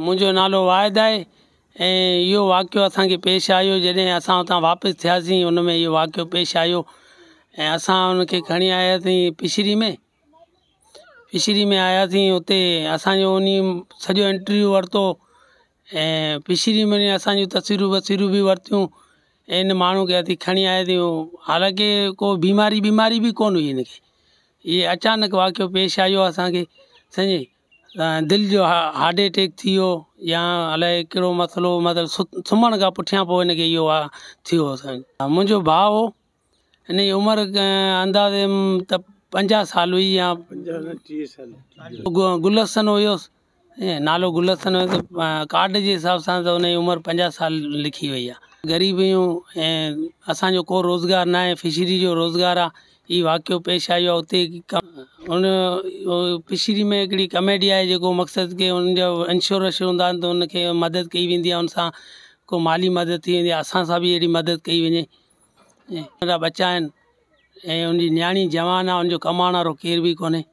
मुंहिंजो नालो वाहिद आहे ऐं इहो वाक़ियो असांखे पेश आयो जॾहिं असां हुतां वापसि थियासीं हुन में इहो वाकियो पेश आयो ऐं असां हुनखे खणी आयासीं पिछड़ी में पिछड़ी में आयासीं हुते असांजो उन सॼो इंटरव्यू वरितो ऐं पिछड़ी में असांजी तस्वीरूं वसीरूं बि वरितियूं ऐं हिन माण्हू खे अथई खणी आयासियूं हालांकि को बीमारी बीमारी बि कोन हुई हिनखे इहे अचानक वाकियो पेश आयो असांखे सॼे दिलि जो हार्ट अटैक थी वियो या अलाए कहिड़ो मसालो मतिलबु सुम्हण खां पुठियां पोइ हिन खे इहो आहे थियो मुंहिंजो भाउ हो हिन जी उमिरि अंदाज़े त पंजाहु साल हुई या गुलसन हुयोसि नालो गुलसन हुयो कार्ड जे हिसाब सां त हुन जी उमिरि साल लिखी वई आहे ग़रीब हुयूं ऐं असांजो को रोज़गार न फिशरी जो रोज़गार आहे हीउ वाकियो पेश आयो आहे उते कम में हिकिड़ी कमेडी आहे जेको मक़सदु के हुनजो इंश्योरेंश हूंदा आहिनि त हुनखे मदद कई वेंदी आहे हुन सां को माली मदद थी वेंदी आहे असां सां बि अहिड़ी मदद कई वञे ऐं बचा आहिनि ऐं हुनजी न्याणी जवान आहे हुनजो कमाइण केर बि